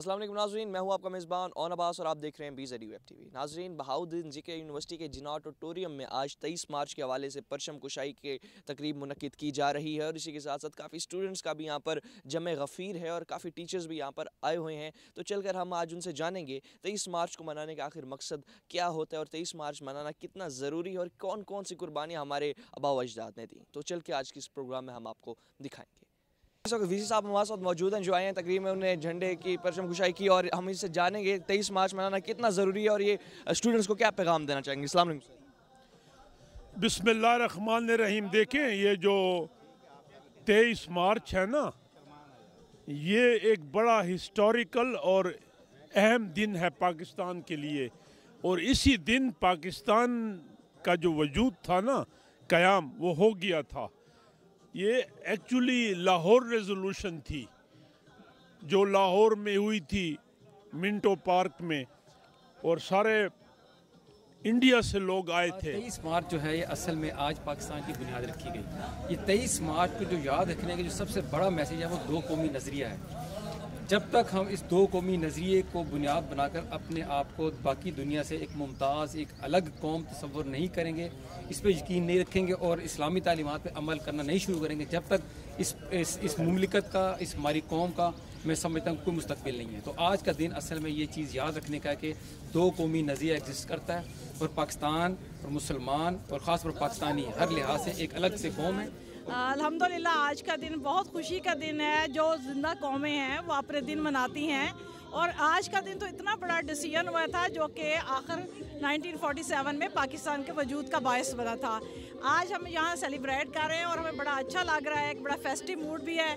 असलम नाजरीन मैं हूं आपका मेज़बान ओन अब्बास और आप देख रहे हैं बी जरी वेब वी नाजरीन बहाउद्दीन जिके यूनिवर्सिटी के जिना ऑडिटोरियम में आज तेईस मार्च के हवाले से परचम कुशाई के तकरीब मनद की जा रही है और इसी के साथ साथ काफ़ी स्टूडेंट्स का भी यहाँ पर जम गफ़ीर है और काफ़ी टीचर्स भी यहाँ पर आए हुए हैं तो चलकर हम आज उनसे जानेंगे तेईस मार्च को मनाने का आखिर मकसद क्या होता है और तेईस मार्च मनाना कितना ज़रूरी है और कौन कौन सी कुर्बानियाँ हमारे आबा अजदाद ने दी तो चल के आज के इस प्रोग्राम में हम आपको दिखाएँगे इस साहब हमारे साथ मौजूद हैं जो आए हैं तकरीब में उन्हें झंडे की परचम खुशाई की और हम इससे जानेंगे तेईस मार्च मनाना कितना ज़रूरी है और ये स्टूडेंट्स को क्या पैगाम देना चाहेंगे इस्लाम बिसमिल्ल रन रहीम देखें ये जो तेईस मार्च है ना ये एक बड़ा हिस्टोरिकल और अहम दिन है पाकिस्तान के लिए और इसी दिन पाकिस्तान का जो वजूद था ना क़याम वो हो गया था ये एक्चुअली लाहौर रेजोल्यूशन थी जो लाहौर में हुई थी मिंटो पार्क में और सारे इंडिया से लोग आए थे तेईस मार्च जो है ये असल में आज पाकिस्तान की बुनियाद रखी गई ये तेईस मार्च को जो याद रखने का जो सबसे बड़ा मैसेज है वो दो कौमी नजरिया है जब तक हम इस दो कौमी नज़रिए को बुनियाद बनाकर अपने आप को बाकी दुनिया से एक मुमताज़ एक अलग कौम तस्वर नहीं करेंगे इस पर यकीन नहीं रखेंगे और इस्लामी तालीमत पर अमल करना नहीं शुरू करेंगे जब तक इस इस, इस ममलिकत का इस हमारी कौम का मैं समझता हूँ कोई मुस्तबिल नहीं है तो आज का दिन असल में ये चीज़ याद रखने का है कि दो कौमी नज़रिया एग्जिस्ट करता है और पाकिस्तान और मुसलमान और ख़ास पर पाकिस्तानी हर लिहाज से एक अलग से कौम है अल्हम्दुलिल्लाह आज का दिन बहुत खुशी का दिन है जो जिंदा कौमें हैं वो अपने दिन मनाती हैं और आज का दिन तो इतना बड़ा डिसीजन हुआ था जो कि आखिर 1947 में पाकिस्तान के वजूद का बायस बना था आज हम यहाँ सेलिब्रेट कर रहे हैं और हमें बड़ा अच्छा लग रहा है एक बड़ा फेस्टिव मूड भी है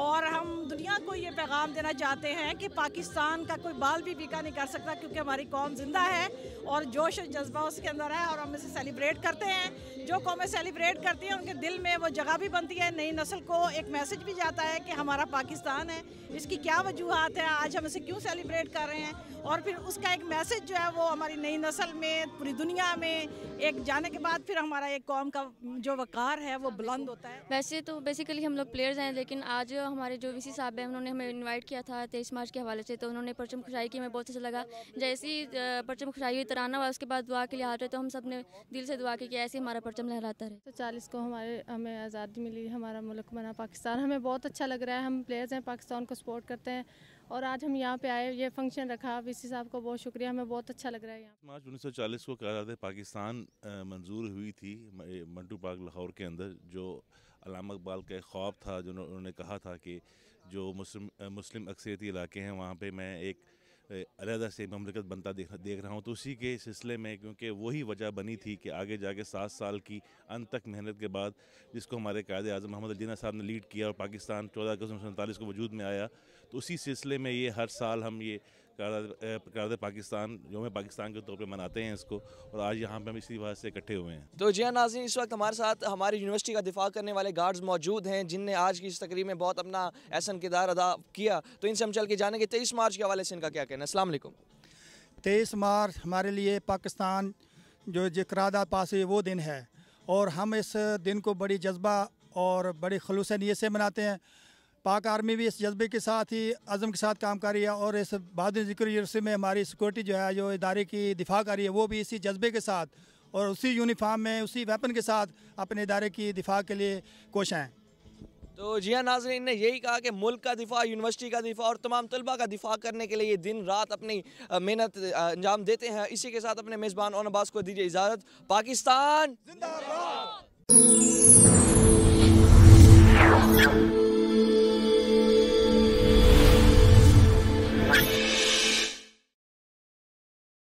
और हम दुनिया को ये पैगाम देना चाहते हैं कि पाकिस्तान का कोई बाल भी बिका नहीं कर सकता क्योंकि हमारी कौम जिंदा है और जोश और जज्बा उसके अंदर है और हम इसे सेलिब्रेट करते हैं जो कौमें सेलिब्रेट करती हैं उनके दिल में वो जगह भी बनती है नई नस्ल को एक मैसेज भी जाता है कि हमारा पाकिस्तान है इसकी क्या वजूहत है आज हम इसे क्यों सेलिब्रेट कर रहे हैं और फिर उसका एक मैसेज जो है वो हमारी नई नस्ल में पूरी दुनिया में एक जाने के बाद फिर हमारा एक कौम का जो वक़ार है वो बुलंद होता है वैसे तो बेसिकली हम लोग प्लेयर्स हैं लेकिन आज हमारे जो वीसी साहब हैं उन्होंने हमें इनवाइट किया था तेईस मार्च के हवाले से तो उन्होंने परचम खुशाई की हमें बहुत अच्छा लगा जैसे ही परचम खुशाई हुई तराना हुआ उसके बाद दुआ के लिए हाथ तो हम सब ने दिल से दुआ की कि ऐसे हमारा परचम लहराता रहे तो चालीस को हमारे हमें आज़ादी मिली हमारा मुल्क बना पाकिस्तान हमें बहुत अच्छा लग रहा है हम प्लेयर्स हैं पाकिस्तान को सपोर्ट करते हैं और आज हम यहाँ पे आए ये फंक्शन रखा वीसी साहब को बहुत शुक्रिया हमें बहुत अच्छा लग रहा है यहाँ मार्च 1940 को कहा जाता है पाकिस्तान मंजूर हुई थी मंटू पार्क लाहौर के अंदर जो अलामा इकबाल का एक ख्वाब था जो उन्होंने कहा था कि जो मुस्लिम मुस्लिम अक्सरियती इलाके हैं वहाँ पर मैं एक अलग से ममलिकत बनता देख देख रहा हूँ तो उसी के सिलसिले में क्योंकि वही वजह बनी थी कि आगे जाके सात साल की अंत तक मेहनत के बाद जिसको हमारे कायद अजम मोहम्मद जिना साहब ने लीड किया और पाकिस्तान चौदह अगस्त उन्नीस को वजूद में आया तो उसी सिलसिले में ये हर साल हम ये करद पाकिस्तान योम पाकिस्तान के तौर पर मनाते हैं इसको और आज यहाँ पर हम इसी वजह से इकट्ठे हुए हैं तो जिया नाजी इस वक्त हमारे साथ हमारी यूनिवर्सिटी का दिफा करने वाले गार्ड्स मौजूद हैं जिनने आज की इस तकरीब में बहुत अपना ऐसा किरदार अदा किया तो इनसे हम चल के जाने के तेईस मार्च के हवाले से इनका क्या कहना असल तेईस मार्च हमारे लिए पाकिस्तान जो जिक्रादा पास वो दिन है और हम इस दिन को बड़ी जज्बा और बड़ी खलूस नीयत से मनाते हैं पाक आर्मी भी इस जज्बे के साथ ही अज़म के साथ काम कर रही है और इस बहादुर जिक्र यूनिवर्सिटी में हमारी सिक्योरिटी जो है जो इदारे की दिफा कर रही है वो भी इसी जज्बे के साथ और उसी यूनिफाम में उसी वेपन के साथ अपने इदारे की दिफा के लिए कोश हैं तो जिया नाजरीन ने यही कहा कि मुल्क का दिफा यूनिवर्सिटी का दिफा और तमाम तलबा का दिफा करने के लिए ये दिन रात अपनी मेहनत अंजाम देते हैं इसी के साथ अपने मेज़बान और अब्बास को दीजिए इजाज़त पाकिस्तान